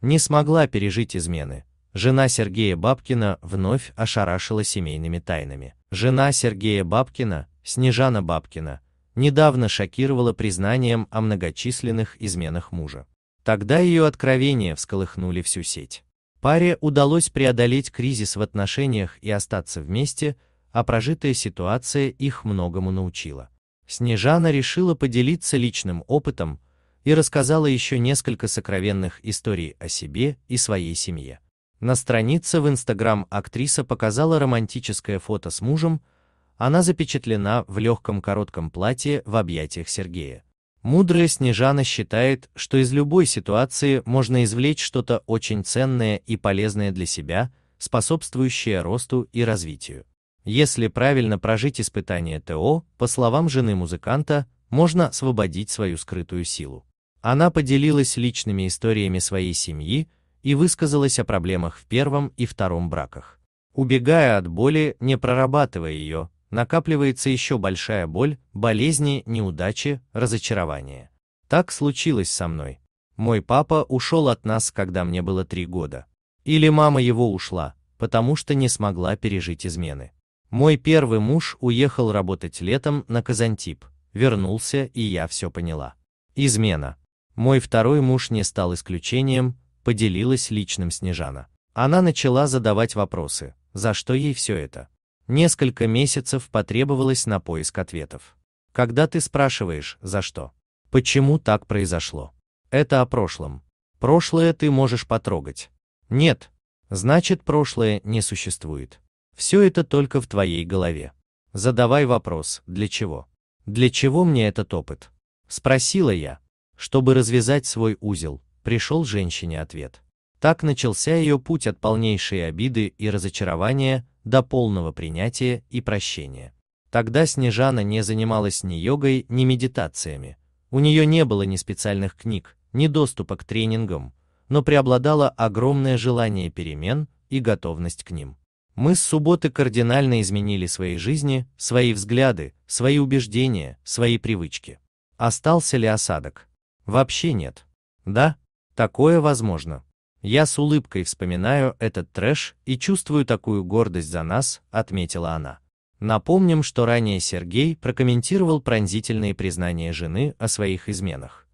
не смогла пережить измены. Жена Сергея Бабкина вновь ошарашила семейными тайнами. Жена Сергея Бабкина, Снежана Бабкина, недавно шокировала признанием о многочисленных изменах мужа. Тогда ее откровения всколыхнули всю сеть. Паре удалось преодолеть кризис в отношениях и остаться вместе, а прожитая ситуация их многому научила. Снежана решила поделиться личным опытом, и рассказала еще несколько сокровенных историй о себе и своей семье. На странице в Инстаграм актриса показала романтическое фото с мужем, она запечатлена в легком коротком платье в объятиях Сергея. Мудрая Снежана считает, что из любой ситуации можно извлечь что-то очень ценное и полезное для себя, способствующее росту и развитию. Если правильно прожить испытание ТО, по словам жены музыканта, можно освободить свою скрытую силу. Она поделилась личными историями своей семьи и высказалась о проблемах в первом и втором браках. Убегая от боли, не прорабатывая ее, накапливается еще большая боль, болезни, неудачи, разочарование. Так случилось со мной. Мой папа ушел от нас, когда мне было три года. Или мама его ушла, потому что не смогла пережить измены. Мой первый муж уехал работать летом на Казантип, вернулся и я все поняла. Измена. Мой второй муж не стал исключением, поделилась личным Снежана. Она начала задавать вопросы, за что ей все это. Несколько месяцев потребовалось на поиск ответов. Когда ты спрашиваешь, за что? Почему так произошло? Это о прошлом. Прошлое ты можешь потрогать. Нет. Значит, прошлое не существует. Все это только в твоей голове. Задавай вопрос, для чего? Для чего мне этот опыт? Спросила я. Чтобы развязать свой узел, пришел женщине ответ. Так начался ее путь от полнейшей обиды и разочарования до полного принятия и прощения. Тогда Снежана не занималась ни йогой, ни медитациями. У нее не было ни специальных книг, ни доступа к тренингам, но преобладало огромное желание перемен и готовность к ним. Мы с субботы кардинально изменили свои жизни, свои взгляды, свои убеждения, свои привычки. Остался ли осадок? Вообще нет. Да, такое возможно. Я с улыбкой вспоминаю этот трэш и чувствую такую гордость за нас, отметила она. Напомним, что ранее Сергей прокомментировал пронзительные признания жены о своих изменах.